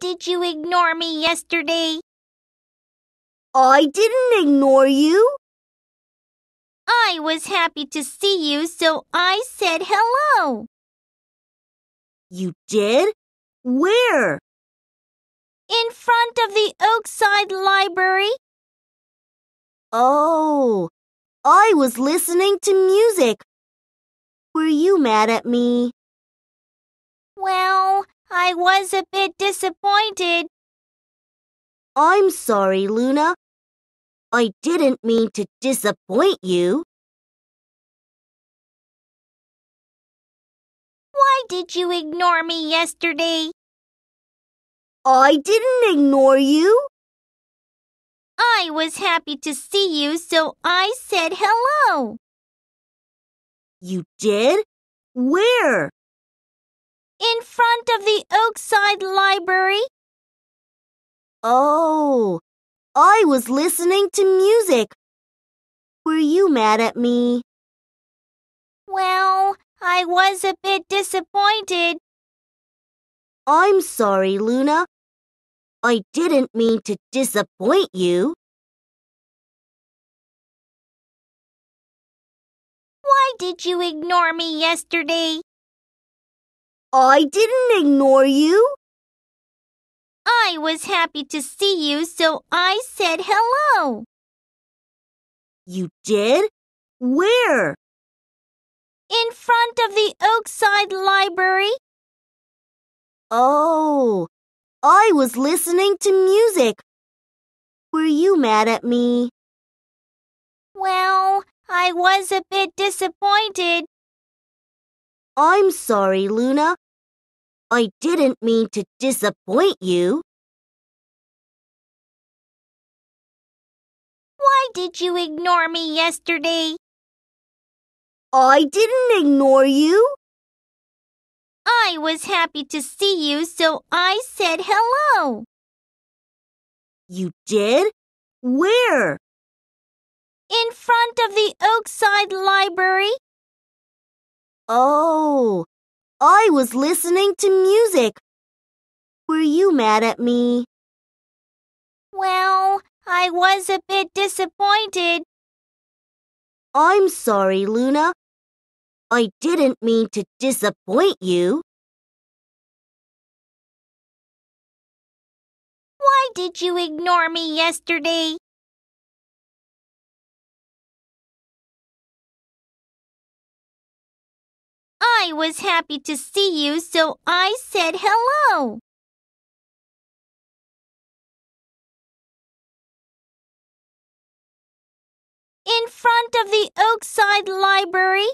did you ignore me yesterday? I didn't ignore you. I was happy to see you, so I said hello. You did? Where? In front of the Oakside Library. Oh, I was listening to music. Were you mad at me? Well, I was a bit disappointed. I'm sorry, Luna. I didn't mean to disappoint you. Why did you ignore me yesterday? I didn't ignore you. I was happy to see you, so I said hello. You did? Where? in front of the Oakside Library. Oh, I was listening to music. Were you mad at me? Well, I was a bit disappointed. I'm sorry, Luna. I didn't mean to disappoint you. Why did you ignore me yesterday? I didn't ignore you. I was happy to see you, so I said hello. You did? Where? In front of the Oakside Library. Oh, I was listening to music. Were you mad at me? Well, I was a bit disappointed I'm sorry, Luna. I didn't mean to disappoint you. Why did you ignore me yesterday? I didn't ignore you. I was happy to see you, so I said hello. You did? Where? In front of the Oakside Library. Oh, I was listening to music. Were you mad at me? Well, I was a bit disappointed. I'm sorry, Luna. I didn't mean to disappoint you. Why did you ignore me yesterday? I was happy to see you, so I said hello. In front of the Oakside Library.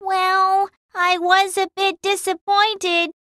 Well, I was a bit disappointed